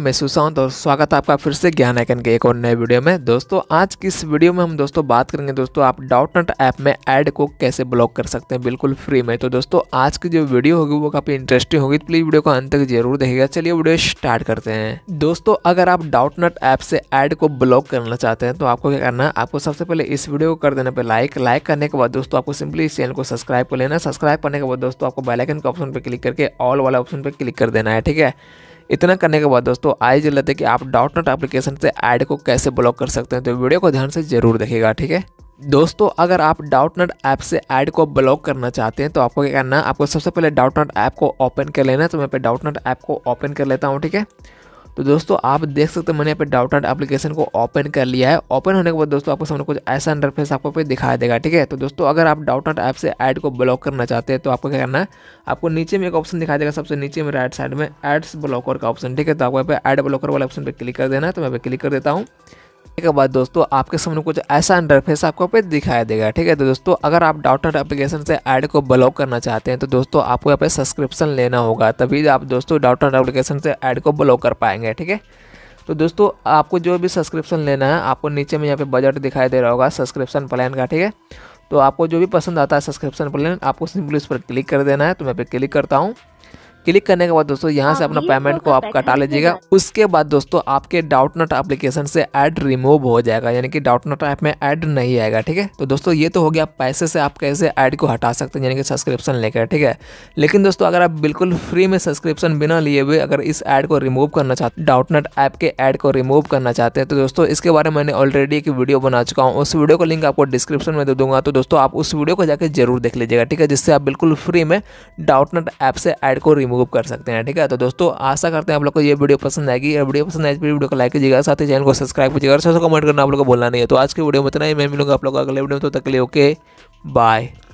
मैं सुशांत तो और स्वागत है आपका फिर से ज्ञान आइकन के एक और नए वीडियो में दोस्तों आज की इस वीडियो में हम दोस्तों बात करेंगे दोस्तों आप डाउट नट ऐप में ऐड को कैसे ब्लॉक कर सकते हैं बिल्कुल फ्री में तो दोस्तों आज की जो वीडियो होगी वो काफ़ी इंटरेस्टिंग होगी प्लीज़ तो वीडियो को अंत तक जरूर देखेगा चलिए वीडियो स्टार्ट करते हैं दोस्तों अगर आप डाउट नट ऐप से एड को ब्लॉक करना चाहते हैं तो आपको क्या करना है आपको सबसे पहले इस वीडियो को कर देने पर लाइक लाइक करने के बाद दोस्तों आपको सिंपली इस चैनल को सब्सक्राइब कर लेना सब्सक्राइब करने के बाद दोस्तों आपको बेलाइकन के ऑप्शन पर क्लिक करके ऑल वाला ऑप्शन पर क्लिक कर देना है ठीक है इतना करने के बाद दोस्तों आई जो लेते हैं कि आप डॉट नोट एप्लीकेशन से ऐड को कैसे ब्लॉक कर सकते हैं तो वीडियो को ध्यान से जरूर देखेगा ठीक है दोस्तों अगर आप नट ऐप से ऐड को ब्लॉक करना चाहते हैं तो आपको क्या करना है आपको सबसे पहले नट ऐप को ओपन कर लेना है तो मैं पे नट ऐप को ओपन कर लेता हूँ ठीक है तो दोस्तों आप देख सकते हैं मैंने यहाँ पे डाउटआउट एप्लीकेशन को ओपन कर लिया है ओपन होने के बाद दोस्तों आपको सामने कुछ ऐसा इंटरफेस आपको पे दिखाई देगा ठीक है तो दोस्तों अगर आप आट ऐप से ऐड को ब्लॉक करना चाहते हैं तो आपको क्या करना है आपको नीचे में एक ऑप्शन दिखाई देगा सबसे नीचे में राइट साइड में एड्स ब्लॉकर का ऑप्शन ठीक है तो आपको यहाँ पे एड ब्लॉकर वाले ऑप्शन पर क्लिक कर देना है तो मैं क्लिक कर देता हूँ के बाद दोस्तों आपके सामने कुछ ऐसा इंटरफेस आपको पे दिखाई देगा ठीक है तो दोस्तों अगर आप डाउटनेट एप्लीकेशन से ऐड को ब्लॉक करना चाहते हैं तो दोस्तों आपको यहाँ पे सब्सक्रिप्शन लेना होगा तभी आप दोस्तों डाउटनेट एप्लीकेशन से ऐड को ब्लॉक कर पाएंगे ठीक है तो दोस्तों आपको जो भी सब्सक्रिप्शन लेना है आपको नीचे में यहाँ पे बजट दिखाई दे रहा होगा सब्सक्रिप्शन प्लान का ठीक है तो आपको जो भी पसंद आता है सब्सक्रिप्शन प्लान आपको सिंपली इस पर क्लिक कर देना है तो मैं पे क्लिक करता हूँ क्लिक करने के बाद दोस्तों यहाँ से अपना पेमेंट को आप कटा लीजिएगा उसके बाद दोस्तों आपके डाउटनट एप्लीकेशन से एड रिमूव हो जाएगा यानी कि डाउटनट ऐप में एड नहीं आएगा ठीक है तो दोस्तों ये तो हो गया पैसे से आप कैसे ऐड को हटा सकते हैं यानी कि सब्सक्रिप्शन लेकर ठीक है लेकिन दोस्तों अगर आप बिल्कुल फ्री में सब्सक्रिप्शन बिना लिए हुए अगर इस ऐड को रिमूव करना चाहते डाउटनट ऐप के ऐड को रिमूव करना चाहते हैं तो दोस्तों इसके बारे में मैंने ऑलरेडी एक वीडियो बना चुका हूँ उस वीडियो को लिंक आपको डिस्क्रिप्शन में दे दूंगा तो दोस्तों आप उस वीडियो को जाकर जरूर देख लीजिएगा ठीक है जिससे आप बिल्कुल फ्री में डाउटनट ऐप से ऐड को रिमूव मूव कर सकते हैं ठीक है तो दोस्तों आशा करते हैं आप लोग को ये वीडियो पसंद आएगी और वीडियो पसंद आएगी तो वीडियो को लाइक कीजिएगा साथ ही चैनल को सब्सक्राइब कीजिएगा और कमेंट करना आप लोग को बोलना नहीं है तो आज के वीडियो में इतना ही मैं मिलूंगा आप लोग अगले वीडियो में तो तक लिए ओके बाय